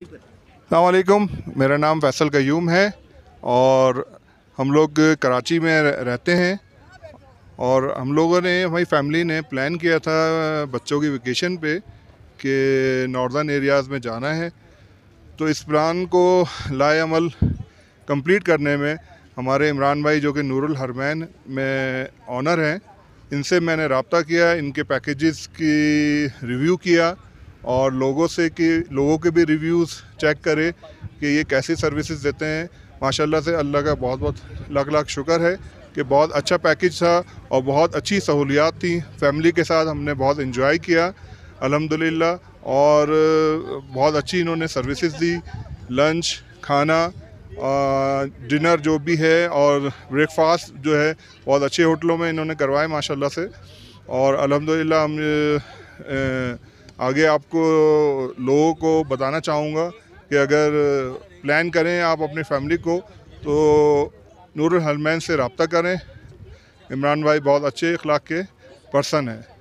अलकुम मेरा नाम फैसल कयूम है और हम लोग कराची में रहते हैं और हम लोगों ने हमारी फैमिली ने प्लान किया था बच्चों की वेकेशन पे कि नॉर्दर्न एरियाज़ में जाना है तो इस प्लान को लाएमल कंप्लीट करने में हमारे इमरान भाई जो कि नूरुल हरमैन में ऑनर हैं इनसे मैंने रबता किया इनके पैकेजेस की रिव्यू किया और लोगों से कि लोगों के भी रिव्यूज़ चेक करें कि ये कैसी सर्विसेज देते हैं माशाल्लाह से अल्लाह का बहुत बहुत लाख लाख शुक्र है कि बहुत अच्छा पैकेज था और बहुत अच्छी सहूलियात थी फैमिली के साथ हमने बहुत इन्जॉय किया अलहमदिल्ला और बहुत अच्छी इन्होंने सर्विसेज दी लंच खाना डिनर जो भी है और ब्रेकफास्ट जो है बहुत अच्छे होटलों में इन्होंने करवाए माशाल्लाह से और अलहमदिल्ला हम ए, आगे आपको लोगों को बताना चाहूँगा कि अगर प्लान करें आप अपनी फैमिली को तो नूर हलमैन से रबता करें इमरान भाई बहुत अच्छे अखलाक के पर्सन हैं